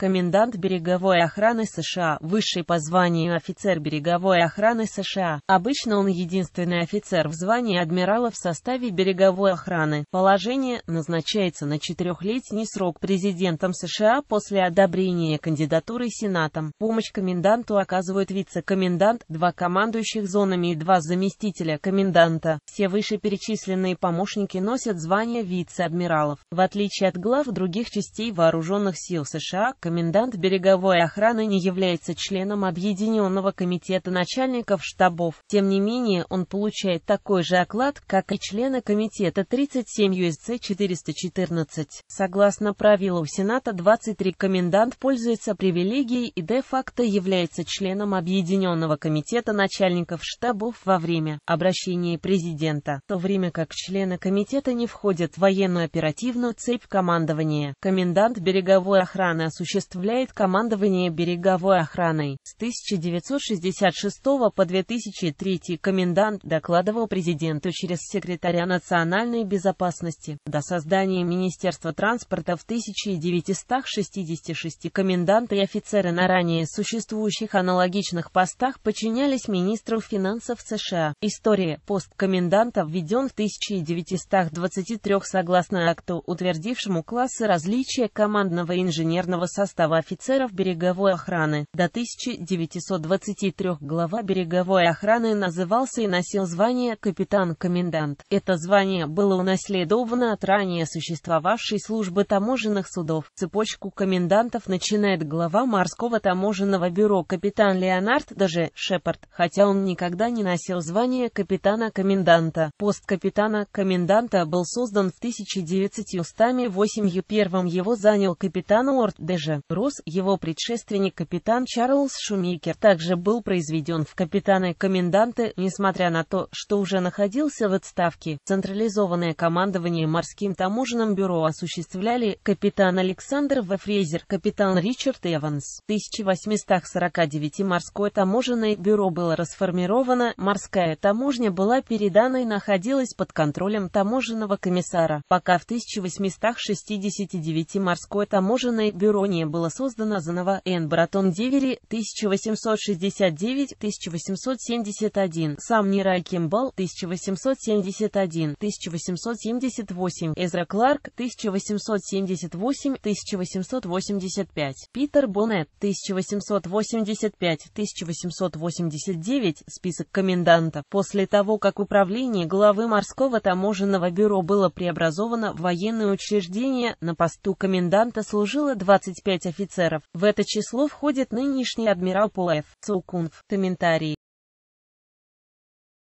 комендант береговой охраны США, высший по званию офицер береговой охраны США. Обычно он единственный офицер в звании адмирала в составе береговой охраны. Положение назначается на четырехлетний срок президентом США после одобрения кандидатуры Сенатом. Помощь коменданту оказывают вице-комендант, два командующих зонами и два заместителя коменданта. Все вышеперечисленные помощники носят звание вице-адмиралов. В отличие от глав других частей вооруженных сил США, комендант береговой охраны не является членом Объединенного комитета начальников штабов. Тем не менее, он получает такой же оклад, как и члены комитета 37 USC 414. Согласно правилу Сената 23 комендант пользуется привилегией и де-факто является членом Объединенного комитета начальников штабов во время обращения президента, в то время как члены комитета не входят в военную оперативную цепь командования. Комендант береговой охраны осуществляет осуществляет командование береговой охраной. С 1966 по 2003 комендант докладывал президенту через секретаря национальной безопасности. До создания Министерства транспорта в 1966 коменданты и офицеры на ранее существующих аналогичных постах подчинялись министру финансов США. История пост коменданта введен в 1923 согласно акту, утвердившему классы различия командного инженерного состава состава офицеров береговой охраны. До 1923 глава береговой охраны назывался и носил звание «капитан-комендант». Это звание было унаследовано от ранее существовавшей службы таможенных судов. Цепочку комендантов начинает глава морского таможенного бюро капитан Леонард, даже Шепард, хотя он никогда не носил звание капитана-коменданта. Пост капитана-коменданта был создан в 1908 81 его занял капитан Уорд Дежа. Рос, его предшественник капитан Чарльз Шумейкер также был произведен в капитаны коменданты, несмотря на то, что уже находился в отставке. Централизованное командование морским таможенным бюро осуществляли капитан Александр В. Фрейзер, капитан Ричард Эванс. В 1849 морское таможенное бюро было расформировано, морская таможня была передана и находилась под контролем таможенного комиссара, пока в 1869 морское таможенное бюро не позднее было создано заново Н. Баратон Девери 1869-1871, сам Нирай Кимбал 1871-1878, Эзра Кларк 1878-1885, Питер Боннет 1885-1889, список коменданта. После того, как управление главы морского таможенного бюро было преобразовано в военное учреждение, на посту коменданта служило 25 25 офицеров. В это число входит нынешний адмирал Пулаев. Цукунф. Комментарии.